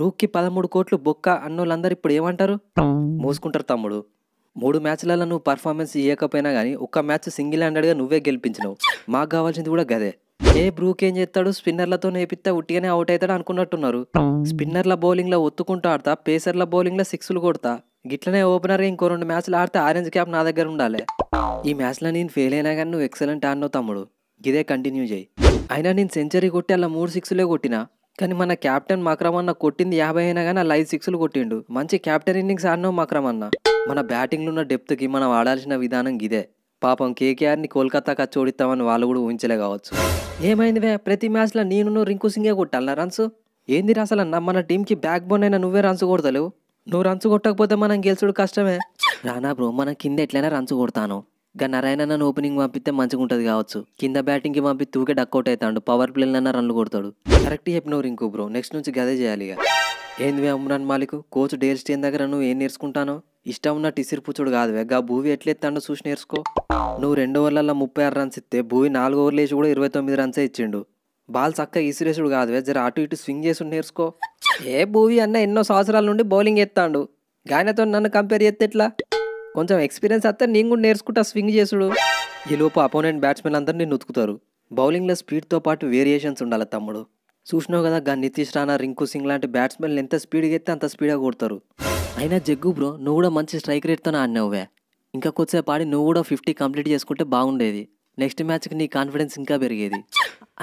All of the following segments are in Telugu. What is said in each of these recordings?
రూక్కి పదమూడు కోట్లు బొక్క అన్నోళ్ళందరూ ఇప్పుడు ఏమంటారు మోసుకుంటారు తమ్ముడు మూడు మ్యాచ్లలో నువ్వు పర్ఫార్మెన్స్ ఇవ్వకపోయినా కానీ ఒక్క మ్యాచ్ సింగిల్ హ్యాండెడ్గా నువ్వే గెలిపించినావు మాకు కావాల్సింది కూడా గదే ఏ బ్రూక్ ఏం చేస్తాడు స్పిన్నర్లతో నేపిస్తే ఉట్టిగానే అవుట్ అవుతాడు అనుకున్నట్టున్నారు స్పిన్నర్ల బౌలింగ్లో ఒత్తుకుంటూ ఆడతా పేసర్ల బౌలింగ్లో సిక్స్లు కొడతా గిట్లనే ఓపెనర్ ఇంకో రెండు మ్యాచ్లు ఆడితే ఆరెంజ్ క్యాప్ నా దగ్గర ఉండాలి ఈ మ్యాచ్లో నేను ఫెయిల్ అయినా కానీ నువ్వు ఎక్సలెంట్ ఆడినావు తమ్ముడు ఇదే కంటిన్యూ చేయి అయినా నేను సెంచరీ కొట్టి అలా మూడు సిక్స్లే కొట్టినా కానీ మన క్యాప్టెన్ మక్రమన్న కొట్టింది యాభై అయినా కానీ అలా సిక్స్లు కొట్టిండు మంచి క్యాప్టెన్ ఇన్నింగ్స్ ఆడినావు మక్రమన్న మన బ్యాటింగ్లో ఉన్న డెప్త్కి మనం ఆడాల్సిన విధానం ఇదే పాపం కేకేఆర్ని కోల్కతా ఖర్చు ఓడిస్తామని వాళ్ళు కూడా ఊహించలే కావచ్చు ఏమైంది వే ప్రతి మ్యాచ్లో నేను రింకు సింగే కొట్టాలన్నా రన్స్ ఏంది రాసాలన్న అన్న మన టీంకి బ్యాక్ బోన్ అయినా నువ్వే రన్స్ కొడతలేవు నువ్వు రన్స్ కొట్టకపోతే మనం గెలుచుడు కష్టమే రానా బ్రో మనం కింద ఎట్లయినా రన్స్ కొడతాను గా నన్ను ఓపెనింగ్ పంపిస్తే మంచిగా ఉంటుంది కావచ్చు కింద బ్యాటింగ్కి పంపి తూకే డక్అట్ అవుతాడు పవర్ అన్న రన్లు కొడతాడు కరెక్ట్ చెప్పినవు ఇంకో బ్రో నెక్స్ట్ నుంచి గదే చేయాలి ఇక ఏంది Umran Malik coach Dale Steyn దగ్గర నువ్వు ఏం నేర్చుకుంటానో ఇష్టం ఉన్న పుచ్చుడు కాదు గా భూవి ఎట్లెత్తాడో చూసి నేర్చుకో నువ్వు రెండు ఓవర్లలో ముప్పై ఆరు రన్స్ ఇస్తే భూవి నాలుగు ఓవర్లు వేసి కూడా ఇరవై తొమ్మిది రన్సే ఇచ్చిండు బాల్ చక్క ఇసిరేసుడు కాదు జర అటు ఇటు స్వింగ్ చేసి నేర్చుకో ఏ భూవి అన్న ఎన్నో సంవత్సరాల నుండి బౌలింగ్ ఎత్తాడు గాయనతో నన్ను కంపేర్ చేస్తే ఎట్లా కొంచెం ఎక్స్పీరియన్స్ అత్తే నేను కూడా నేర్చుకుంటా స్వింగ్ చేసుడు ఈలోపు అపోనెంట్ బ్యాట్స్మెన్ అందరినీ నేను బౌలింగ్లో స్పీడ్తో పాటు వేరియేషన్స్ ఉండాలి తమ్ముడు చూసినావు కదా గా నితీష్ రాణా రింకు సింగ్ లాంటి బ్యాట్స్మెన్లు ఎంత స్పీడ్గా ఎత్తే అంత స్పీడ్గా కొడతారు అయినా జగ్గు బ్రో నువ్వు కూడా మంచి స్ట్రైక్ రేట్తోనే ఆడినావువే ఇంకా కొద్దిసేపు నువ్వు కూడా ఫిఫ్టీ కంప్లీట్ చేసుకుంటే బాగుండేది నెక్స్ట్ మ్యాచ్కి నీ కాన్ఫిడెన్స్ ఇంకా పెరిగేది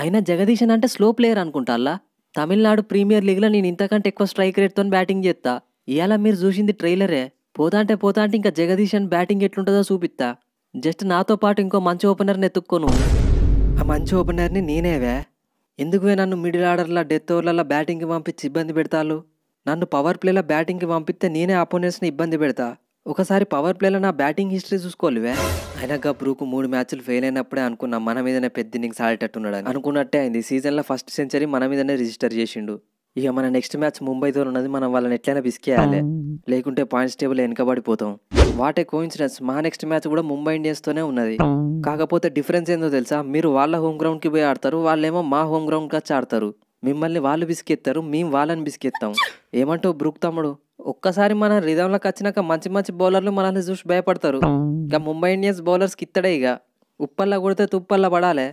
అయినా జగదీశన్ అంటే స్లో ప్లేయర్ అనుకుంటా అలా తమిళనాడు ప్రీమియర్ లీగ్లో నేను ఇంతకంటే ఎక్కువ స్ట్రైక్ రేట్తో బ్యాటింగ్ చేస్తా ఇవాళ మీరు చూసింది ట్రైలరే పోతా అంటే పోతా అంటే ఇంకా జగదీశన్ బ్యాటింగ్ ఎట్లుంటుందో చూపిస్తా జస్ట్ నాతో పాటు ఇంకో మంచి ఓపెనర్ని ఎత్తుక్కోను ఆ మంచి ఓపెనర్ని నేనేవే ఎందుకువే నన్ను మిడిల్ ఆర్డర్లో డెత్ ఓవర్లలో బ్యాటింగ్కి పంపించి ఇబ్బంది పెడతారు నన్ను పవర్ ప్లేలో బ్యాటింగ్కి పంపిస్తే నేనే అపోనెంట్స్ని ఇబ్బంది పెడతా ఒకసారి పవర్ ప్లేలో నా బ్యాటింగ్ హిస్టరీ చూసుకోలేవే అయినా బ్రూకు మూడు మ్యాచ్లు ఫెయిల్ అయినప్పుడే అనుకున్నా మన మీదనే పెద్ద ఇన్నింగ్స్ ఆడేటట్టున్నాడు అనుకున్నట్టే అయింది సీజన్లో ఫస్ట్ సెంచరీ మన మీదనే రిజిస్టర్ చేసిండు ఇక మన నెక్స్ట్ మ్యాచ్ ముంబైతో ఉన్నది మనం వాళ్ళని ఎట్లయినా విసికేయాలి లేకుంటే పాయింట్స్ టేబుల్ వెనకబడిపోతాం వాటే కోయిన్సిడెన్స్ మా నెక్స్ట్ మ్యాచ్ కూడా ముంబై ఇండియన్స్ తోనే ఉన్నది కాకపోతే డిఫరెన్స్ ఏందో తెలుసా మీరు వాళ్ళ హోమ్ గ్రౌండ్ కి పోయి ఆడతారు వాళ్ళేమో మా హోమ్ గ్రౌండ్ కి వచ్చి ఆడతారు మిమ్మల్ని వాళ్ళు బిస్కెత్తారు మేము వాళ్ళని బిస్కెత్తాం ఏమంటావు బ్రూక్ తమ్ముడు ఒక్కసారి మన రిధంలోకి వచ్చినాక మంచి మంచి బౌలర్లు మనల్ని చూసి భయపడతారు ఇక ముంబై ఇండియన్స్ బౌలర్స్ కిత్తడే ఇక ఉప్పల్లా కొడితే తుప్పల్లా పడాలి